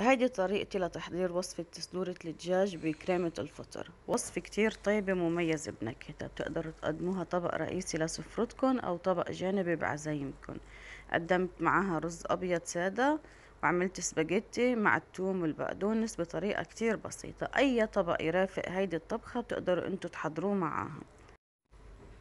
هيدي طريقتي لتحضير وصفة صدورة الدجاج بكريمة الفطر وصفة كتير طيبة مميزة بنكهتها بتقدروا تقدموها طبق رئيسي لسفرتكم أو طبق جانبي بعزايمكم قدمت معها رز أبيض سادة وعملت سباجيتي مع التوم والبقدونس بطريقة كتير بسيطة أي طبق يرافق هيدي الطبخة بتقدروا انتوا تحضروه معاها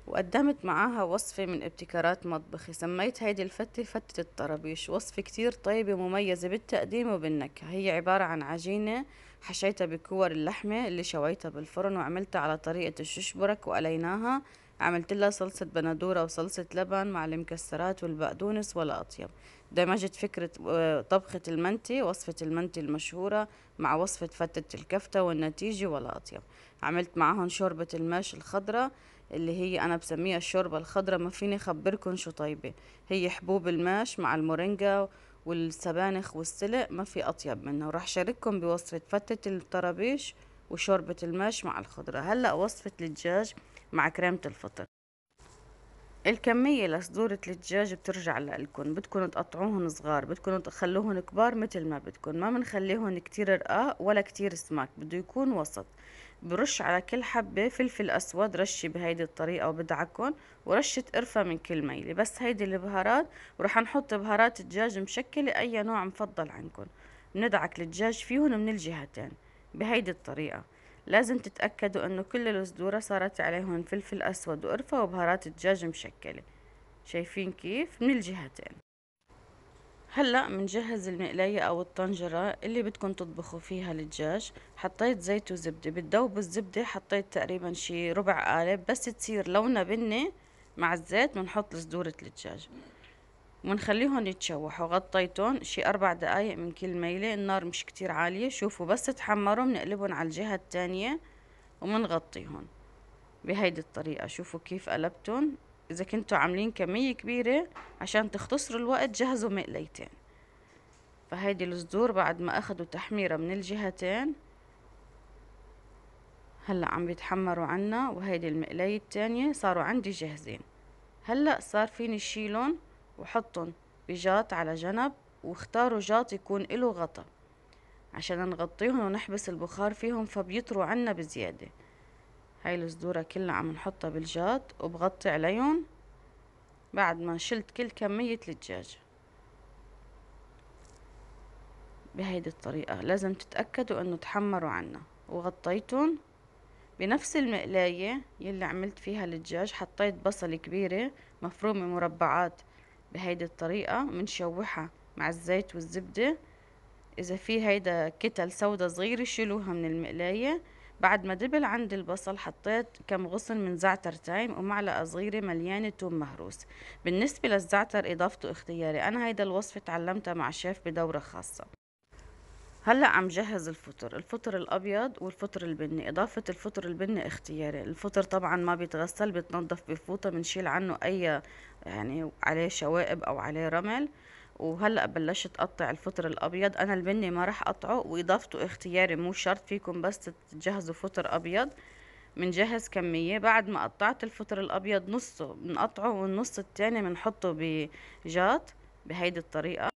وقدمت معاها وصفة من ابتكارات مطبخي سميت هيدي الفتة فتة الطرابيش وصفة كتير طيبة مميزة بالتقديم وبالنكهة هي عبارة عن عجينة حشيتها بكور اللحمة اللي شويتها بالفرن وعملتها على طريقة الششبرك وقليناها عملت لها صلصة بندورة وصلصة لبن مع المكسرات والبقدونس ولا أطيب دمجت فكرة آه، طبخة المنتي وصفة المنتي المشهورة مع وصفة فتة الكفتة والنتيجة ولا أطيب عملت معهم شوربة الماش الخضرة اللي هي انا بسميها الشوربه الخضراء ما فيني اخبركم شو طيبه هي حبوب الماش مع المورينجا والسبانخ والسلق ما في اطيب منها وراح شارككم بوصفه فتة الطرابيش وشوربه الماش مع الخضره هلا وصفه الدجاج مع كريمه الفطر الكمية لصدورة الدجاج بترجع لكم بدكم تقطعوهم صغار بدكم تخلوهم كبار مثل ما بدكم ما بنخليهم كتير رقاق ولا كتير سماك بده يكون وسط برش على كل حبة فلفل أسود رشي بهيدي الطريقة وبدعكن ورشة قرفة من كل ميلة بس هيدي البهارات ورح نحط بهارات دجاج مشكلة أي نوع مفضل عندكن بندعك الدجاج فيهن من الجهتين بهيدي الطريقة لازم تتأكدوا أنه كل الصدورة صارت عليهن فلفل أسود وقرفة وبهارات دجاج مشكلة شايفين كيف من الجهتين هلأ منجهز المقلاية أو الطنجرة اللي بدكم تطبخوا فيها الدجاج حطيت زيت وزبدة بتذوب الزبدة حطيت تقريبا شي ربع قالب بس تصير لونها بني مع الزيت بنحط صدورة الدجاج ونخليهم يتشوحوا غطيتهم شي أربع دقايق من كل ميلة النار مش كتير عالية شوفوا بس تحمروا بنقلبهم على الجهة التانية ومنغطيهم بهيدي الطريقة شوفوا كيف قلبتهم اذا كنتوا عاملين كمية كبيرة عشان تختصروا الوقت جهزوا مقليتين فهيدي الصدور بعد ما اخدوا تحميرة من الجهتين هلا عم بيتحمروا عنا وهيدي المقلاية التانية صاروا عندي جاهزين هلا صار فيني شيلهم وحطهم بجاط على جنب واختاروا جاط يكون له غطا عشان نغطيهم ونحبس البخار فيهم فبيطروا عنا بزيادة هاي الصدورة كلها عم نحطها بالجاط وبغطي عليهم بعد ما شلت كل كمية الدجاج بهيدي الطريقة لازم تتأكدوا انه تحمروا عنا وغطيتهم بنفس المقلاية يلي عملت فيها الدجاج حطيت بصل كبيرة مفرومة مربعات بهيدي الطريقة منشوحها مع الزيت والزبدة اذا في هيدا كتل سودا صغيرة شيلوها من المقلاية بعد ما دبل عندي البصل حطيت كم غصن من زعتر تايم ومعلقة صغيرة مليانة توم مهروس بالنسبة للزعتر إضافته اختياري أنا هيدا الوصفة تعلمتها مع شيف بدورة خاصة هلا عم جهز الفطر الفطر الابيض والفطر البني اضافه الفطر البني اختياري الفطر طبعا ما بيتغسل بيتنضف بفوطه بنشيل عنه اي يعني عليه شوائب او عليه رمل وهلا بلشت اقطع الفطر الابيض انا البني ما راح اقطعه واضافته اختياري مو شرط فيكم بس تجهزوا فطر ابيض بنجهز كمية بعد ما قطعت الفطر الابيض نصه بنقطعه والنص التاني بنحطه بجات بهيدي الطريقة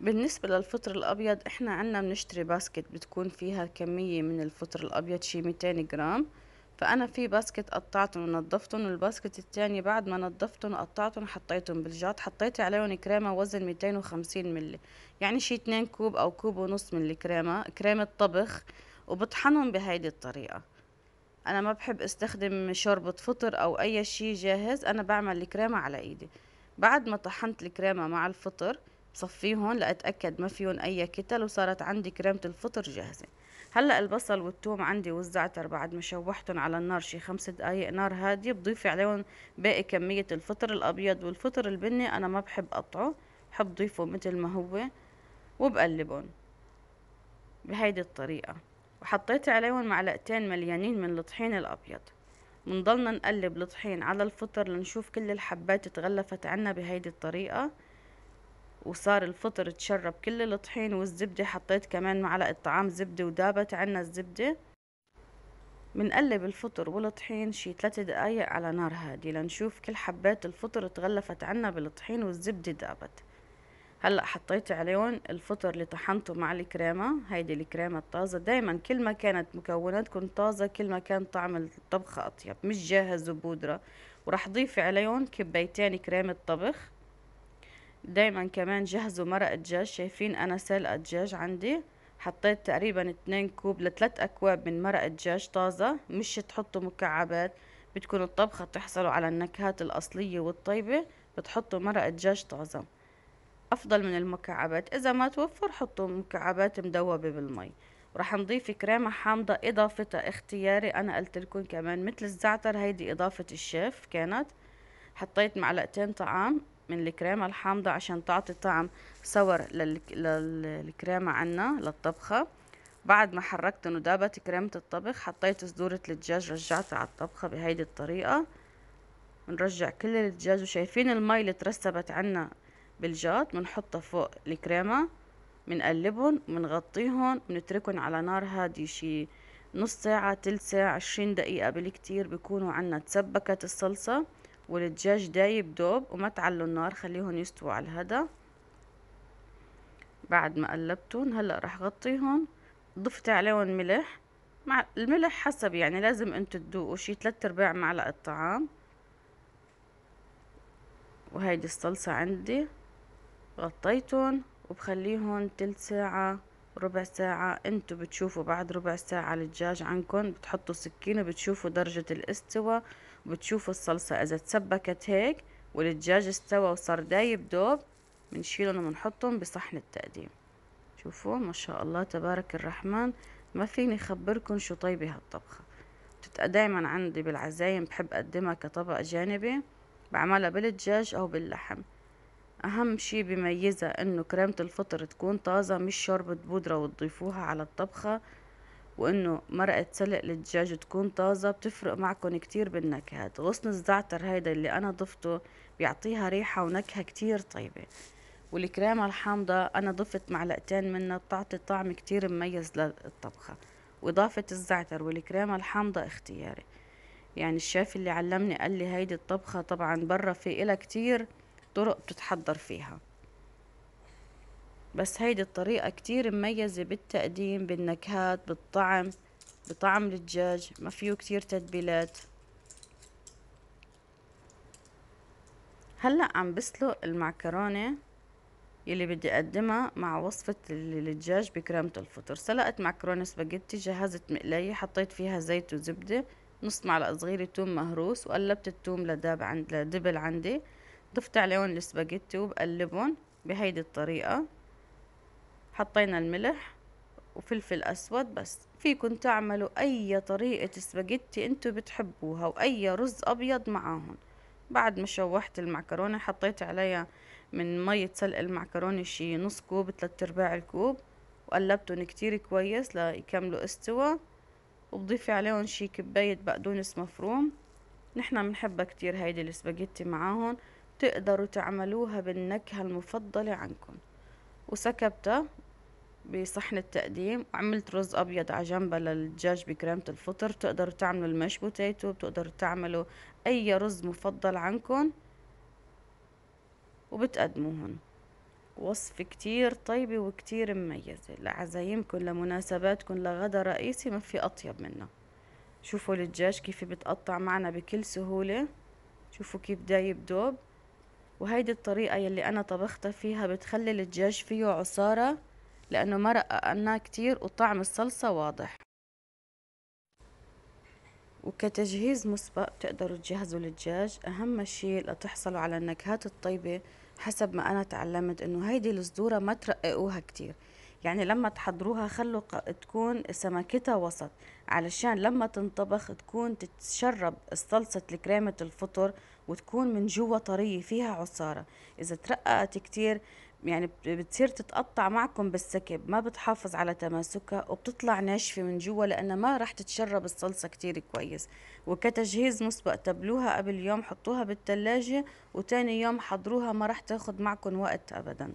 بالنسبة للفطر الابيض احنا عنا بنشتري باسكت بتكون فيها كمية من الفطر الابيض شي 200 جرام فانا في باسكت قطعتهم ونضفتهم والباسكت التاني بعد ما نضفتهم قطعتهم حطيتهم بالجات حطيت عليهم كريمه وزن 250 ملي يعني شي 2 كوب او كوب ونص من الكريمه كريمه طبخ وبطحنهم بهيدي الطريقه انا ما بحب استخدم شوربه فطر او اي شي جاهز انا بعمل الكريمه على ايدي بعد ما طحنت الكريمه مع الفطر بصفيهم لأتأكد ما فيهم أي كتل وصارت عندي كريمة الفطر جاهزة هلأ البصل والثوم عندي والزعتر بعد ما شوحتهم على النار شي خمس دقايق نار هادية بضيفي عليهم باقي كمية الفطر الأبيض والفطر البني أنا ما بحب قطعه بحب ضيفه مثل ما هو وبقلبهم بهيدي الطريقة وحطيت عليهم معلقتين مليانين من الطحين الأبيض بنضلنا نقلب الطحين على الفطر لنشوف كل الحبات تغلفت عنا بهيدي الطريقة وصار الفطر تشرب كل الطحين والزبدة حطيت كمان معلقة طعام زبدة ودابت عنا الزبدة بنقلب الفطر والطحين شي 3 دقايق على نار هادية لنشوف كل حبات الفطر تغلفت عنا بالطحين والزبدة دابت هلا حطيت عليهم الفطر اللي طحنته مع الكريمه هيدي الكريمه الطازه دائما كل ما كانت مكوناتكم طازه كل ما كان طعم الطبخه اطيب مش جاهز وبودره وراح ضيفي عليهم كبايتين كريمه طبخ دايما كمان جهزوا مرقة دجاج شايفين انا سلقة دجاج عندي حطيت تقريبا 2 كوب لثلاث اكواب من مرقة دجاج طازة مش تحطوا مكعبات بدكم الطبخة تحصلوا على النكهات الاصلية والطيبة بتحطوا مرقة دجاج طازة افضل من المكعبات اذا ما توفر حطوا مكعبات مدوبة بالمي ورح نضيف كريمة حامضة اضافتها اختياري انا قلت لكم كمان مثل الزعتر هيدي اضافة الشيف كانت حطيت معلقتين طعام من الكريمة الحامضة عشان تعطي طعم صور للكريمة عنا للطبخة بعد ما حركت ودابت كريمة الطبخ حطيت صدورة الدجاج رجعتها على الطبخة بهيدي الطريقة بنرجع كل الدجاج وشايفين المي اللي ترسبت عنا بالجاط بنحطها فوق الكريمة بنقلبهم وبنغطيهم بنتركهم على نار هادية شي نص ساعة تلت ساعة عشرين دقيقة بالكتير بيكونوا عنا تسبكت الصلصة والدجاج دايب دوب وما تعلوا النار خليهم يستووا على الهدا بعد ما قلبتهم هلا راح غطيهم ضفت عليهم ملح مع الملح حسب يعني لازم انتوا تذوقوا شي 3 ارباع معلقه طعام وهيدي الصلصه عندي غطيتهم وبخليهم تلت ساعه ربع ساعة انتو بتشوفوا بعد ربع ساعة الدجاج عنكم بتحطوا سكينة بتشوفوا درجة الاستوى بتشوفوا الصلصة اذا تسبكت هيك والدجاج استوى وصار دايب دوب بنشيلهم وبنحطهم بصحن التقديم شوفوا ما شاء الله تبارك الرحمن ما فيني اخبركم شو طيبة هالطبخة بتبقى دايما عندي بالعزايم بحب اقدمها كطبق جانبي بعملها بالدجاج او باللحم اهم شي بيميزها انه كريمة الفطر تكون طازة مش شوربة بودرة وتضيفوها على الطبخة وانه مرقة سلق للدجاج تكون طازة بتفرق معكم كتير بالنكهات غصن الزعتر هيدا اللي انا ضفته بيعطيها ريحة ونكهة كتير طيبة والكريمة الحامضة انا ضفت معلقتين منها بتعطي طعم كتير مميز للطبخة واضافة الزعتر والكريمة الحامضة اختياري يعني الشيف اللي علمني قال لي هيدي الطبخة طبعا برا في إلها كتير طرق بتتحضر فيها بس هيدي الطريقة كتير مميزة بالتقديم بالنكهات بالطعم بطعم الدجاج ما فيه كتير تتبيلات هلأ عم بسلق المعكرونة يلي بدي أقدمها مع وصفة الدجاج بكرامة الفطر سلقت معكرونة سباجيتي جهزت مقلاية حطيت فيها زيت وزبدة نص معلقة صغيرة توم مهروس وقلبت التوم لداب عند لدبل عندي ضفت عليهم السباجيتي وبقلبهم بهيدي الطريقة حطينا الملح وفلفل أسود بس فيكن تعملوا أي طريقة سباجيتي انتو بتحبوها وأي رز أبيض معاهم بعد ما شوحت المعكرونة حطيت عليها من مية سلق المعكرونة شي نص كوب تلات ارباع الكوب وقلبتهم كتير كويس ليكملوا استوى وبضيفي عليهم شي كباية بقدونس مفروم نحنا بنحبها كتير هيدي السباجيتي معاهم تقدروا تعملوها بالنكهة المفضلة عندكم وسكبتها بصحن التقديم عملت رز ابيض على جنبه للدجاج بكريمه الفطر بتقدروا تعملوا المش بوتيتو بتقدروا تعملوا اي رز مفضل عندكم وبتقدموهن وصفة كتير طيبة وكتير مميزة لعزايمكم لمناسباتكم لغدا رئيسي ما في أطيب منها شوفوا الدجاج كيف بتقطع معنا بكل سهولة شوفوا كيف دايب دوب وهيدي الطريقة يلي أنا طبختها فيها بتخلي الدجاج فيه عصارة لأنه ما رققناه كتير وطعم الصلصة واضح وكتجهيز مسبق بتقدروا تجهزوا الدجاج أهم شيء لتحصلوا على النكهات الطيبة حسب ما أنا تعلمت إنه هيدي الصدورة ما ترققوها كتير يعني لما تحضروها خلوا تكون سمكتها وسط علشان لما تنطبخ تكون تتشرب صلصة الكريمة الفطر وتكون من جوا طرية فيها عصارة إذا ترققت كتير يعني بتصير تتقطع معكم بالسكب ما بتحافظ على تماسكها وبتطلع ناشفة من جوا لأنها ما رح تتشرب الصلصة كتير كويس وكتجهيز مسبق تبلوها قبل يوم حطوها بالتلاجة وتاني يوم حضروها ما رح تاخد معكم وقت أبداً